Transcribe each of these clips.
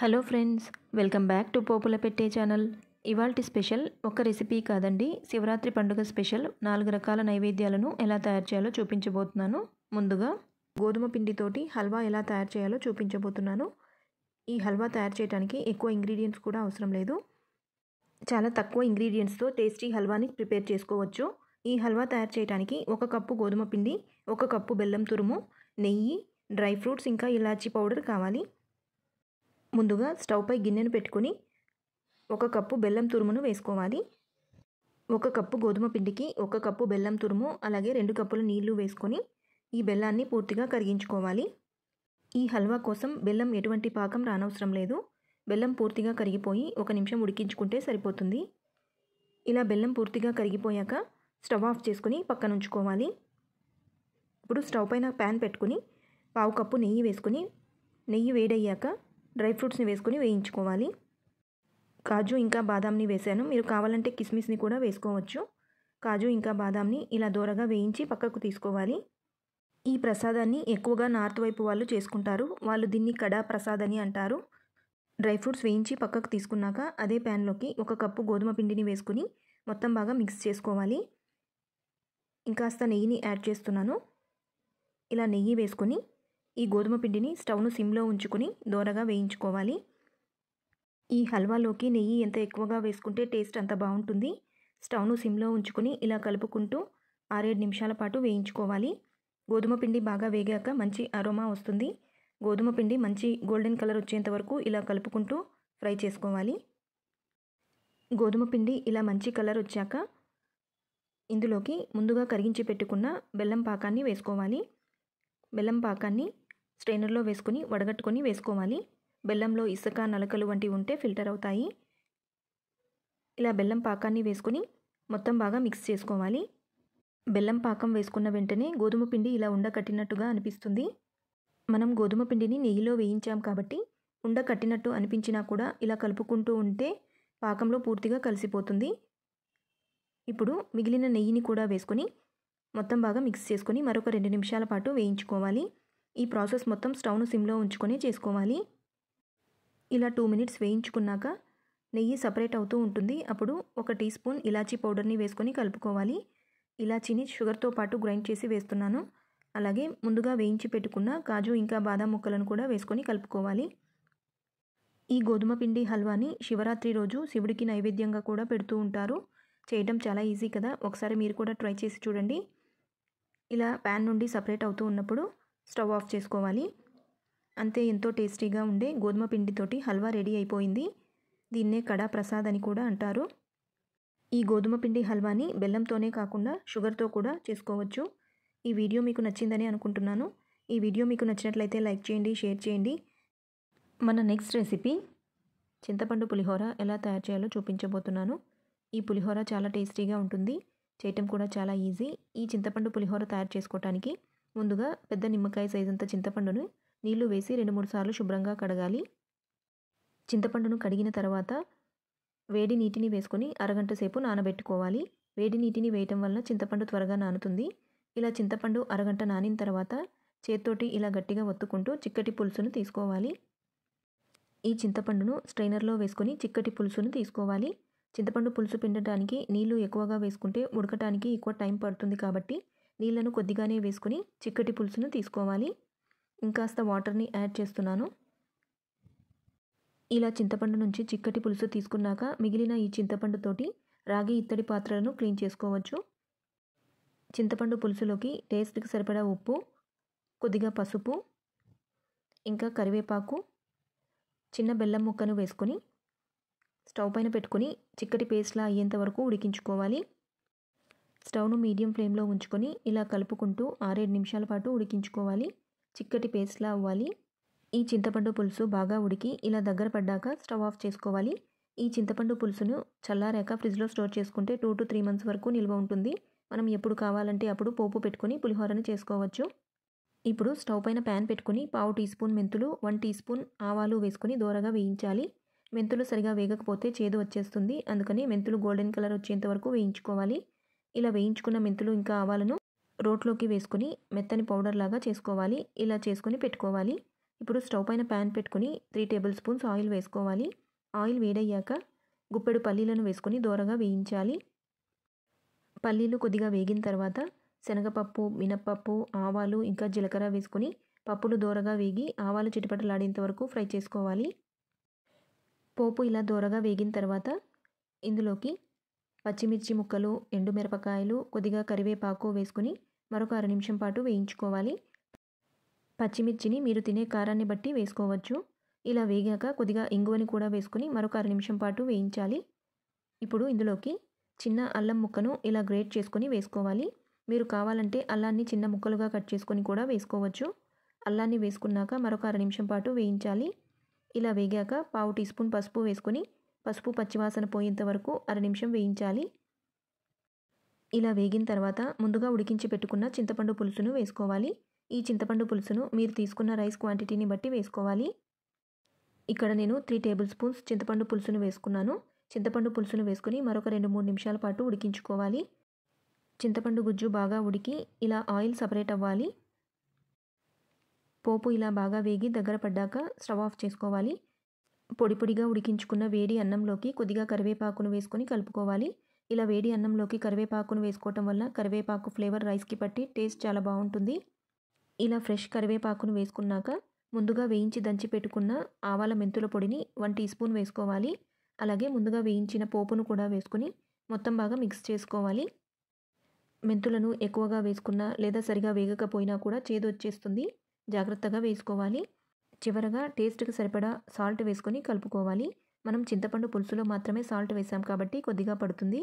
hello friends welcome back to పోపుల పెట్టే channel ఇవాల్టి స్పెషల్ ఒక రెసిపీ కాదండి శివరాత్రి పండుగ స్పెషల్ నాలుగు రకాల నైవేద్యాలను ఎలా తయారు చేయాలో చూపించబోతున్నాను ముందుగా గోధుమ పిండితోటి హల్వా ఎలా తయారు చేయాలో చూపించబోతున్నాను ఈ హల్వా తయారు చేయడానికి ఎక్కువ ఇంగ్రీడియంట్స్ కూడా అవసరం లేదు చాలా తక్కువ ఇంగ్రీడియంట్స్తో టేస్టీ హల్వాని ప్రిపేర్ చేసుకోవచ్చు ఈ హల్వా తయారు చేయడానికి ఒక కప్పు గోధుమ పిండి ఒక కప్పు బెల్లం తురుము నెయ్యి డ్రై ఫ్రూట్స్ ఇంకా ఇలాచీ పౌడర్ కావాలి ముందుగా స్టవ్పై గిన్నెను పెట్టుకుని ఒక కప్పు బెల్లం తురుమును వేసుకోవాలి ఒక కప్పు గోధుమ పిండికి ఒక కప్పు బెల్లం తురుము అలాగే రెండు కప్పులు నీళ్లు వేసుకొని ఈ బెల్లాన్ని పూర్తిగా కరిగించుకోవాలి ఈ హల్వా కోసం బెల్లం ఎటువంటి పాకం రానవసరం లేదు బెల్లం పూర్తిగా కరిగిపోయి ఒక నిమిషం ఉడికించుకుంటే సరిపోతుంది ఇలా బెల్లం పూర్తిగా కరిగిపోయాక స్టవ్ ఆఫ్ చేసుకుని పక్కన ఉంచుకోవాలి ఇప్పుడు స్టవ్ పైన ప్యాన్ పెట్టుకుని పావు కప్పు నెయ్యి వేసుకుని నెయ్యి వేడయ్యాక డ్రై ఫ్రూట్స్ని వేసుకొని వేయించుకోవాలి కాజు ఇంకా బాదాంని వేసాను మీరు కావాలంటే కిస్మిస్ని కూడా వేసుకోవచ్చు కాజు ఇంకా బాదాంని ఇలా దూరగా వేయించి పక్కకు తీసుకోవాలి ఈ ప్రసాదాన్ని ఎక్కువగా నార్త్ వైపు వాళ్ళు చేసుకుంటారు వాళ్ళు దీన్ని కడా ప్రసాద్ అని అంటారు డ్రై ఫ్రూట్స్ వేయించి పక్కకు తీసుకున్నాక అదే ప్యాన్లోకి ఒక కప్పు గోధుమ పిండిని వేసుకుని మొత్తం బాగా మిక్స్ చేసుకోవాలి ఇంకాస్త నెయ్యిని యాడ్ చేస్తున్నాను ఇలా నెయ్యి వేసుకొని ఈ గోధుమ పిండిని స్టవ్ను సిమ్లో ఉంచుకొని దోరగా వేయించుకోవాలి ఈ హల్వాలోకి నెయ్యి ఎంత ఎక్కువగా వేసుకుంటే టేస్ట్ అంత బాగుంటుంది స్టవ్ను సిమ్లో ఉంచుకొని ఇలా కలుపుకుంటూ ఆరేడు నిమిషాల పాటు వేయించుకోవాలి గోధుమ పిండి బాగా వేగాక మంచి అరోమా వస్తుంది గోధుమ పిండి మంచి గోల్డెన్ కలర్ వచ్చేంత వరకు ఇలా కలుపుకుంటూ ఫ్రై చేసుకోవాలి గోధుమ పిండి ఇలా మంచి కలర్ వచ్చాక ఇందులోకి ముందుగా కరిగించి పెట్టుకున్న బెల్లం పాకాన్ని వేసుకోవాలి బెల్లం పాకాన్ని స్ట్రైనర్లో వేసుకుని వడగట్టుకొని వేసుకోవాలి బెల్లంలో ఇసుక నలకలు వంటివి ఉంటే ఫిల్టర్ అవుతాయి ఇలా బెల్లం పాకాన్ని వేసుకుని మొత్తం బాగా మిక్స్ చేసుకోవాలి బెల్లం పాకం వేసుకున్న వెంటనే గోధుమ పిండి ఇలా ఉండకట్టినట్టుగా అనిపిస్తుంది మనం గోధుమ పిండిని నెయ్యిలో వేయించాం కాబట్టి ఉండ కట్టినట్టు అనిపించినా కూడా ఇలా కలుపుకుంటూ ఉంటే పాకంలో పూర్తిగా కలిసిపోతుంది ఇప్పుడు మిగిలిన నెయ్యిని కూడా వేసుకొని మొత్తం బాగా మిక్స్ చేసుకొని మరొక రెండు నిమిషాల పాటు వేయించుకోవాలి ఈ ప్రాసెస్ మొత్తం స్టవ్ను సిమ్లో ఉంచుకొని చేసుకోవాలి ఇలా టూ మినిట్స్ వేయించుకున్నాక నెయ్యి సపరేట్ అవుతూ ఉంటుంది అప్పుడు ఒక టీ స్పూన్ ఇలాచీ పౌడర్ని వేసుకొని కలుపుకోవాలి ఇలాచీని షుగర్తో పాటు గ్రైండ్ చేసి వేస్తున్నాను అలాగే ముందుగా వేయించి పెట్టుకున్న కాజు ఇంకా బాదాం ముక్కలను కూడా వేసుకొని కలుపుకోవాలి ఈ గోధుమ పిండి హల్వాని శివరాత్రి రోజు శివుడికి నైవేద్యంగా కూడా పెడుతూ ఉంటారు చేయడం చాలా ఈజీ కదా ఒకసారి మీరు కూడా ట్రై చేసి చూడండి ఇలా ప్యాన్ నుండి సపరేట్ అవుతూ ఉన్నప్పుడు స్టవ్ ఆఫ్ చేసుకోవాలి అంతే ఎంతో టేస్టీగా ఉండే గోధుమ పిండితోటి హల్వా రెడీ అయిపోయింది దీన్నే కడా ప్రసాద్ అని కూడా అంటారు ఈ గోధుమ పిండి హల్వాని బెల్లంతోనే కాకుండా షుగర్తో కూడా చేసుకోవచ్చు ఈ వీడియో మీకు నచ్చిందని అనుకుంటున్నాను ఈ వీడియో మీకు నచ్చినట్లయితే లైక్ చేయండి షేర్ చేయండి మన నెక్స్ట్ రెసిపీ చింతపండు పులిహోర ఎలా తయారు చేయాలో చూపించబోతున్నాను ఈ పులిహోర చాలా టేస్టీగా ఉంటుంది చేయటం కూడా చాలా ఈజీ ఈ చింతపండు పులిహోర తయారు చేసుకోవటానికి ముందుగా పెద్ద నిమ్మకాయ సైజ్ చింతపండును నీళ్లు వేసి రెండు మూడు సార్లు శుభ్రంగా కడగాలి చింతపండును కడిగిన తర్వాత వేడి నీటిని వేసుకొని అరగంట సేపు నానబెట్టుకోవాలి వేడి నీటిని వేయటం వలన చింతపండు త్వరగా నానుతుంది ఇలా చింతపండు అరగంట నానిన తర్వాత చేత్తోటి ఇలా గట్టిగా ఒత్తుకుంటూ చిక్కటి పులుసును తీసుకోవాలి ఈ చింతపండును స్ట్రైనర్లో వేసుకొని చిక్కటి పులుసును తీసుకోవాలి చింతపండు పులుసు పిండటానికి నీళ్లు ఎక్కువగా వేసుకుంటే ఉడకటానికి ఎక్కువ టైం పడుతుంది కాబట్టి నీళ్లను కొద్దిగానే వేసుకుని చిక్కటి పులుసును తీసుకోవాలి ఇంకాస్త వాటర్ని యాడ్ చేస్తున్నాను ఇలా చింతపండు నుంచి చిక్కటి పులుసు తీసుకున్నాక మిగిలిన ఈ చింతపండుతోటి రాగి ఇత్తడి పాత్రలను క్లీన్ చేసుకోవచ్చు చింతపండు పులుసులోకి టేస్ట్కి సరిపడా ఉప్పు కొద్దిగా పసుపు ఇంకా కరివేపాకు చిన్న బెల్లం ముక్కను వేసుకొని స్టవ్ పైన పెట్టుకొని చిక్కటి పేస్ట్లా అయ్యేంత వరకు ఉడికించుకోవాలి స్టవ్ను మీడియం ఫ్లేమ్లో ఉంచుకొని ఇలా కలుపుకుంటూ ఆరేడు నిమిషాల పాటు ఉడికించుకోవాలి చిక్కటి పేస్ట్లా అవ్వాలి ఈ చింతపండు పులుసు బాగా ఉడికి ఇలా దగ్గర పడ్డాక స్టవ్ ఆఫ్ చేసుకోవాలి ఈ చింతపండు పులుసును చల్లారాక ఫ్రిడ్జ్లో స్టోర్ చేసుకుంటే టూ టు త్రీ మంత్స్ వరకు నిల్వ ఉంటుంది మనం ఎప్పుడు కావాలంటే అప్పుడు పోపు పెట్టుకుని పులిహోరను చేసుకోవచ్చు ఇప్పుడు స్టవ్ పైన ప్యాన్ పెట్టుకుని పావు టీ స్పూన్ మెంతులు వన్ టీ స్పూన్ ఆవాలు వేసుకుని దోరగా వేయించాలి మెంతులు సరిగా వేగకపోతే చేదు వచ్చేస్తుంది అందుకని మెంతులు గోల్డెన్ కలర్ వచ్చేంత వరకు వేయించుకోవాలి ఇలా వేయించుకున్న మెంతులు ఇంకా ఆవాలను రోట్లోకి వేసుకుని మెత్తని పౌడర్ లాగా చేసుకోవాలి ఇలా చేసుకొని పెట్టుకోవాలి ఇప్పుడు స్టవ్ పైన ప్యాన్ పెట్టుకుని త్రీ టేబుల్ స్పూన్స్ ఆయిల్ వేసుకోవాలి ఆయిల్ వేడయ్యాక గుప్పెడు పల్లీలను వేసుకొని దోరగా వేయించాలి పల్లీలు కొద్దిగా వేగిన తర్వాత శనగపప్పు మినప్పప్పు ఆవాలు ఇంకా జీలకర్ర వేసుకొని పప్పులు దోరగా వేగి ఆవాలు చిటిపటలాడేంత వరకు ఫ్రై చేసుకోవాలి పోపు ఇలా దోరగా వేగిన తర్వాత ఇందులోకి పచ్చిమిర్చి ముక్కలు ఎండుమిరపకాయలు కొద్దిగా కరివేపాకు వేసుకుని మరొక అర నిమిషం పాటు వేయించుకోవాలి పచ్చిమిర్చిని మీరు తినే కారాన్ని బట్టి వేసుకోవచ్చు ఇలా వేగాక కొద్దిగా ఇంగువని కూడా వేసుకుని మరొక అర నిమిషం పాటు వేయించాలి ఇప్పుడు ఇందులోకి చిన్న అల్లం ముక్కను ఇలా గ్రేట్ చేసుకొని వేసుకోవాలి మీరు కావాలంటే అల్లాన్ని చిన్న ముక్కలుగా కట్ చేసుకొని కూడా వేసుకోవచ్చు అల్లాన్ని వేసుకున్నాక మరొక అర నిమిషం పాటు వేయించాలి ఇలా వేగాక పావు టీ స్పూన్ పసుపు వేసుకుని పసుపు పచ్చివాసన పోయేంత వరకు అర నిమిషం వేయించాలి ఇలా వేగిన తర్వాత ముందుగా ఉడికించి పెట్టుకున్న చింతపండు పులుసును వేసుకోవాలి ఈ చింతపండు పులుసును మీరు తీసుకున్న రైస్ క్వాంటిటీని బట్టి వేసుకోవాలి ఇక్కడ నేను త్రీ టేబుల్ స్పూన్స్ చింతపండు పులుసును వేసుకున్నాను చింతపండు పులుసును వేసుకుని మరొక రెండు మూడు నిమిషాల పాటు ఉడికించుకోవాలి చింతపండు గుజ్జు బాగా ఉడికి ఇలా ఆయిల్ సపరేట్ అవ్వాలి పోపు ఇలా బాగా వేగి దగ్గర పడ్డాక స్టవ్ ఆఫ్ చేసుకోవాలి పొడి పొడిగా ఉడికించుకున్న వేడి అన్నంలోకి కొద్దిగా కరివేపాకును వేసుకొని కలుపుకోవాలి ఇలా వేడి అన్నంలోకి కరివేపాకును వేసుకోవటం వల్ల కరివేపాకు ఫ్లేవర్ రైస్కి పట్టి టేస్ట్ చాలా బాగుంటుంది ఇలా ఫ్రెష్ కరివేపాకును వేసుకున్నాక ముందుగా వేయించి దంచి పెట్టుకున్న ఆవాల మెంతుల పొడిని వన్ టీ స్పూన్ వేసుకోవాలి అలాగే ముందుగా వేయించిన పోపును కూడా వేసుకుని మొత్తం బాగా మిక్స్ చేసుకోవాలి మెంతులను ఎక్కువగా వేసుకున్నా లేదా సరిగా వేగకపోయినా కూడా చేదు వచ్చేస్తుంది జాగ్రత్తగా వేసుకోవాలి చివరగా టేస్ట్కి సరిపడా సాల్ట్ వేసుకొని కలుపుకోవాలి మనం చింతపండు పులుసులో మాత్రమే సాల్ట్ వేసాం కాబట్టి కొద్దిగా పడుతుంది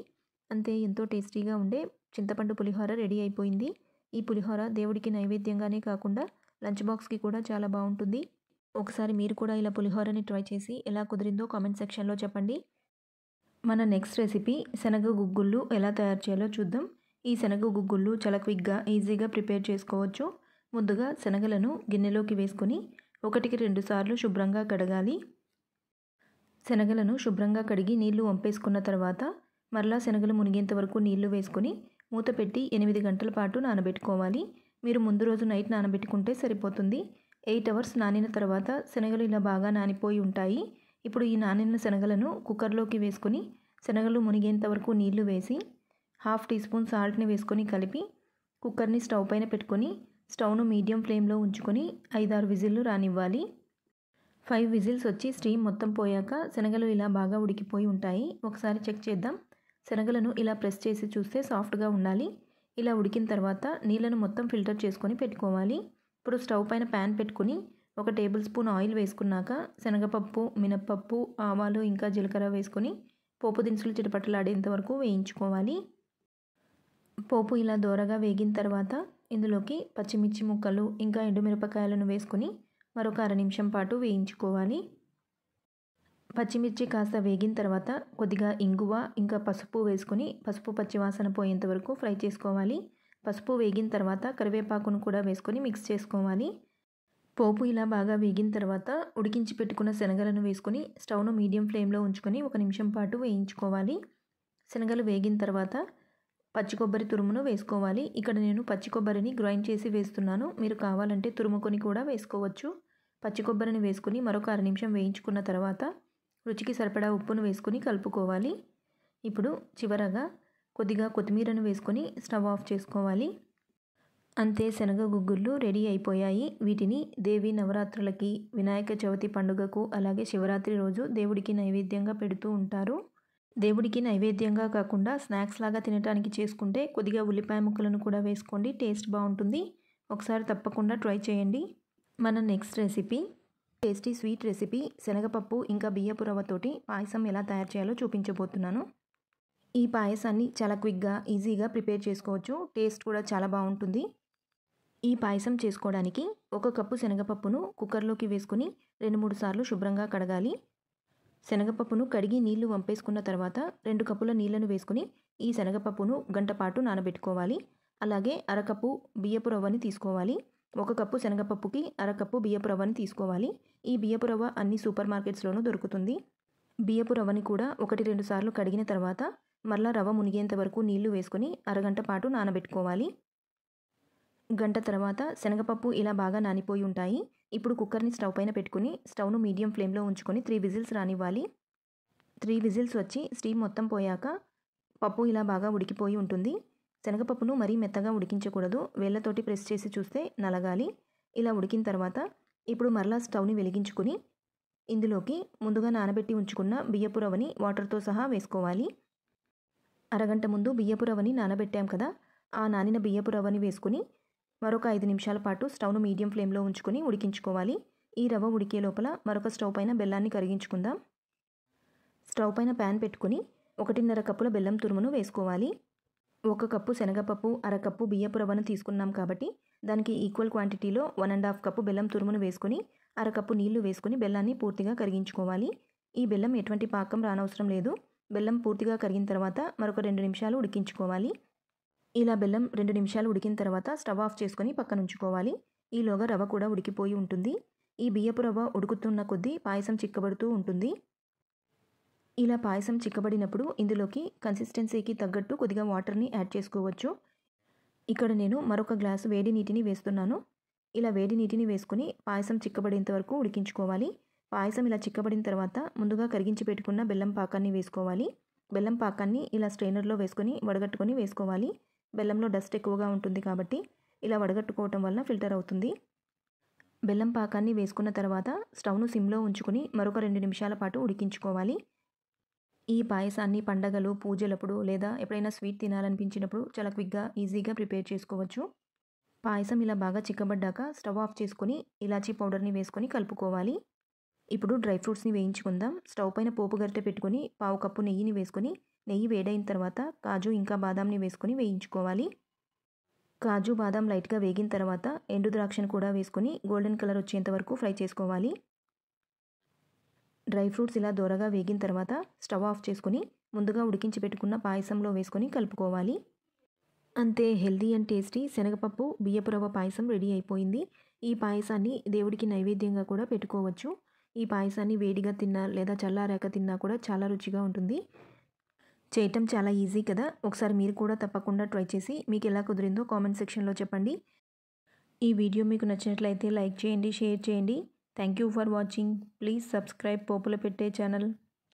అంతే ఎంతో టేస్టీగా ఉండే చింతపండు పులిహోర రెడీ అయిపోయింది ఈ పులిహోర దేవుడికి నైవేద్యంగానే కాకుండా లంచ్ బాక్స్కి కూడా చాలా బాగుంటుంది ఒకసారి మీరు కూడా ఇలా పులిహోరని ట్రై చేసి ఎలా కుదిరిందో కామెంట్ సెక్షన్లో చెప్పండి మన నెక్స్ట్ రెసిపీ శనగ గుగ్గుళ్ళు ఎలా తయారు చేయాలో చూద్దాం ఈ శనగ గుగ్గుళ్ళు చాలా క్విక్గా ఈజీగా ప్రిపేర్ చేసుకోవచ్చు ముందుగా శనగలను గిన్నెలోకి వేసుకొని ఒకటికి రెండు సార్లు శుభ్రంగా కడగాలి శనగలను శుభ్రంగా కడిగి నీళ్లు వంపేసుకున్న తర్వాత మరలా శనగలు మునిగేంత వరకు నీళ్లు వేసుకొని మూత పెట్టి ఎనిమిది గంటల పాటు నానబెట్టుకోవాలి మీరు ముందు రోజు నైట్ నానబెట్టుకుంటే సరిపోతుంది ఎయిట్ అవర్స్ నానిన తర్వాత శనగలు ఇలా బాగా నానిపోయి ఉంటాయి ఇప్పుడు ఈ నానిన శనగలను కుక్కర్లోకి వేసుకొని శనగలు మునిగేంత వరకు నీళ్లు వేసి హాఫ్ టీ స్పూన్ సాల్ట్ని వేసుకొని కలిపి కుక్కర్ని స్టవ్ పైన పెట్టుకొని స్టవ్ను మీడియం ఫ్లేమ్లో ఉంచుకొని ఐదారు విజిల్లు రానివ్వాలి ఫైవ్ విజిల్స్ వచ్చి స్టీమ్ మొత్తం పోయాక శనగలు ఇలా బాగా ఉడికిపోయి ఉంటాయి ఒకసారి చెక్ చేద్దాం శనగలను ఇలా ప్రెస్ చేసి చూస్తే సాఫ్ట్గా ఉండాలి ఇలా ఉడికిన తర్వాత నీళ్ళను మొత్తం ఫిల్టర్ చేసుకొని పెట్టుకోవాలి ఇప్పుడు స్టవ్ పైన ప్యాన్ పెట్టుకుని ఒక టేబుల్ స్పూన్ ఆయిల్ వేసుకున్నాక శనగపప్పు మినప్పప్పు ఆవాలు ఇంకా జీలకర్ర వేసుకొని పోపు దినుసులు చిటపటలాడేంత వరకు వేయించుకోవాలి పోపు ఇలా దోరగా వేగిన తర్వాత ఇందులోకి పచ్చిమిర్చి ముక్కలు ఇంకా ఎండుమిరపకాయలను వేసుకొని మరొక అర నిమిషం పాటు వేయించుకోవాలి పచ్చిమిర్చి కాస్త వేగిన తర్వాత కొద్దిగా ఇంగువ ఇంకా పసుపు వేసుకొని పసుపు పచ్చివాసన పోయేంత వరకు ఫ్రై చేసుకోవాలి పసుపు వేగిన తర్వాత కరివేపాకును కూడా వేసుకొని మిక్స్ చేసుకోవాలి పోపు ఇలా బాగా వేగిన తర్వాత ఉడికించి పెట్టుకున్న శనగలను వేసుకొని స్టవ్ను మీడియం ఫ్లేమ్లో ఉంచుకొని ఒక నిమిషం పాటు వేయించుకోవాలి శనగలు వేగిన తర్వాత పచ్చి కొబ్బరి తురుమును వేసుకోవాలి ఇక్కడ నేను పచ్చి కొబ్బరిని గ్రైండ్ చేసి వేస్తున్నాను మీరు కావాలంటే తురుముకొని కూడా వేసుకోవచ్చు పచ్చి కొబ్బరిని వేసుకుని మరొక అర నిమిషం వేయించుకున్న తర్వాత రుచికి సరిపడా ఉప్పును వేసుకుని కలుపుకోవాలి ఇప్పుడు చివరగా కొద్దిగా కొత్తిమీరను వేసుకొని స్టవ్ ఆఫ్ చేసుకోవాలి అంతే శనగ గుగ్గుళ్ళు రెడీ అయిపోయాయి వీటిని దేవి నవరాత్రులకి వినాయక చవితి పండుగకు అలాగే శివరాత్రి రోజు దేవుడికి నైవేద్యంగా పెడుతూ ఉంటారు దేవుడికి నైవేద్యంగా కాకుండా స్నాక్స్ లాగా తినడానికి చేసుకుంటే కొద్దిగా ఉల్లిపాయ ముక్కలను కూడా వేసుకోండి టేస్ట్ బాగుంటుంది ఒకసారి తప్పకుండా ట్రై చేయండి మన next recipe tasty sweet recipe శనగపప్పు ఇంకా బియ్యపు రవ్వతోటి పాయసం ఎలా తయారు చేయాలో చూపించబోతున్నాను ఈ పాయసాన్ని చాలా క్విక్గా ఈజీగా ప్రిపేర్ చేసుకోవచ్చు టేస్ట్ కూడా చాలా బాగుంటుంది ఈ పాయసం చేసుకోవడానికి ఒక కప్పు శనగపప్పును కుక్కర్లోకి వేసుకుని రెండు మూడు సార్లు శుభ్రంగా కడగాలి శనగపప్పును కడిగి నీళ్లు వంపేసుకున్న తర్వాత రెండు కప్పుల నీళ్లను వేసుకుని ఈ శనగపప్పును గంటపాటు నానబెట్టుకోవాలి అలాగే అరకప్పు బియ్యపు రవ్వని తీసుకోవాలి ఒక కప్పు శనగపప్పుకి అరకప్పు బియ్యపు రవ్వని తీసుకోవాలి ఈ బియ్యపు రవ్వ అన్ని సూపర్ మార్కెట్స్లోనూ దొరుకుతుంది బియ్యపు రవ్వని కూడా ఒకటి రెండు సార్లు కడిగిన తర్వాత మరలా రవ్వ మునిగేంత వరకు నీళ్లు వేసుకుని అరగంట పాటు నానబెట్టుకోవాలి గంట తర్వాత శనగపప్పు ఇలా బాగా నానిపోయి ఉంటాయి ఇప్పుడు కుక్కర్ని స్టవ్ పైన పెట్టుకుని స్టవ్ను మీడియం ఫ్లేమ్లో ఉంచుకొని త్రీ విజిల్స్ రానివ్వాలి త్రీ విజిల్స్ వచ్చి స్టీమ్ మొత్తం పోయాక పప్పు ఇలా బాగా ఉడికిపోయి ఉంటుంది శనగపప్పును మరీ మెత్తగా ఉడికించకూడదు వేళ్ళతోటి ప్రెస్ చేసి చూస్తే నలగాలి ఇలా ఉడికిన తర్వాత ఇప్పుడు మరలా స్టవ్ని వెలిగించుకుని ఇందులోకి ముందుగా నానబెట్టి ఉంచుకున్న బియ్యపు రవ్వని వాటర్తో సహా వేసుకోవాలి అరగంట ముందు బియ్యపు రవ్వని నానబెట్టాం కదా ఆ నానిన బియ్యపు రవ్వని వేసుకుని మరొక ఐదు నిమిషాల పాటు స్టవ్ను మీడియం ఫ్లేమ్లో ఉంచుకొని ఉడికించుకోవాలి ఈ రవ్వ ఉడికే లోపల మరొక స్టవ్ పైన బెల్లాన్ని కరిగించుకుందాం స్టవ్ పైన ప్యాన్ పెట్టుకుని ఒకటిన్నర కప్పుల బెల్లం తురుమును వేసుకోవాలి ఒక కప్పు శనగపప్పు అరకప్పు బియ్యపు రవ్వను తీసుకున్నాం కాబట్టి దానికి ఈక్వల్ క్వాంటిటీలో వన్ అండ్ హాఫ్ కప్పు బెల్లం తురుమును వేసుకుని అరకప్పు నీళ్లు వేసుకుని బెల్లాన్ని పూర్తిగా కరిగించుకోవాలి ఈ బెల్లం ఎటువంటి పాకం రానవసరం లేదు బెల్లం పూర్తిగా కరిగిన తర్వాత మరొక రెండు నిమిషాలు ఉడికించుకోవాలి ఇలా బెల్లం రెండు నిమిషాలు ఉడికిన తర్వాత స్టవ్ ఆఫ్ చేసుకుని పక్కన ఉంచుకోవాలి ఈలోగా రవ్వ కూడా ఉడికిపోయి ఉంటుంది ఈ బియ్యపు రవ్వ ఉడుకుతున్న కొద్దీ పాయసం చిక్కబడుతూ ఉంటుంది ఇలా పాయసం చిక్కబడినప్పుడు ఇందులోకి కన్సిస్టెన్సీకి తగ్గట్టు కొద్దిగా వాటర్ని యాడ్ చేసుకోవచ్చు ఇక్కడ నేను మరొక గ్లాసు వేడి నీటిని వేస్తున్నాను ఇలా వేడి నీటిని వేసుకుని పాయసం చిక్కబడేంత వరకు ఉడికించుకోవాలి పాయసం ఇలా చిక్కబడిన తర్వాత ముందుగా కరిగించి పెట్టుకున్న బెల్లం పాకాన్ని వేసుకోవాలి బెల్లం పాకాన్ని ఇలా స్ట్రైనర్లో వేసుకొని వడగట్టుకొని వేసుకోవాలి బెల్లంలో డస్ట్ ఎక్కువగా ఉంటుంది కాబట్టి ఇలా వడగట్టుకోవటం వల్ల ఫిల్టర్ అవుతుంది బెల్లం పాకాన్ని వేసుకున్న తర్వాత స్టవ్ను సిమ్లో ఉంచుకుని మరొక రెండు నిమిషాల పాటు ఉడికించుకోవాలి ఈ పాయసాన్ని పండగలు పూజలప్పుడు లేదా ఎప్పుడైనా స్వీట్ తినాలనిపించినప్పుడు చాలా క్విక్గా ఈజీగా ప్రిపేర్ చేసుకోవచ్చు పాయసం ఇలా బాగా చిక్కబడ్డాక స్టవ్ ఆఫ్ చేసుకుని ఇలాచీ పౌడర్ని వేసుకొని కలుపుకోవాలి ఇప్పుడు డ్రై ఫ్రూట్స్ని వేయించుకుందాం స్టవ్ పైన పోపు గరిటె పెట్టుకొని పావు కప్పు నెయ్యిని వేసుకొని నెయ్యి వేడైన తర్వాత కాజు ఇంకా బాదాంని వేసుకొని వేయించుకోవాలి కాజు బాదాం లైట్గా వేగిన తర్వాత ఎండు ద్రాక్షను కూడా వేసుకొని గోల్డెన్ కలర్ వచ్చేంత వరకు ఫ్రై చేసుకోవాలి డ్రై ఫ్రూట్స్ ఇలా దోరగా వేగిన తర్వాత స్టవ్ ఆఫ్ చేసుకుని ముందుగా ఉడికించి పెట్టుకున్న పాయసంలో వేసుకొని కలుపుకోవాలి అంతే హెల్దీ అండ్ టేస్టీ శనగపప్పు బియ్యపురవ పాయసం రెడీ అయిపోయింది ఈ పాయసాన్ని దేవుడికి నైవేద్యంగా కూడా పెట్టుకోవచ్చు ఈ పాయసాన్ని వేడిగా తిన్నా లేదా చల్లారాక తిన్నా కూడా చాలా రుచిగా ఉంటుంది చేయటం చాలా ఈజీ కదా ఒకసారి మీరు కూడా తప్పకుండా ట్రై చేసి మీకు ఎలా కుదిరిందో కామెంట్ సెక్షన్లో చెప్పండి ఈ వీడియో మీకు నచ్చినట్లయితే లైక్ చేయండి షేర్ చేయండి thank you for watching please subscribe పోపుల పెట్టే ఛానల్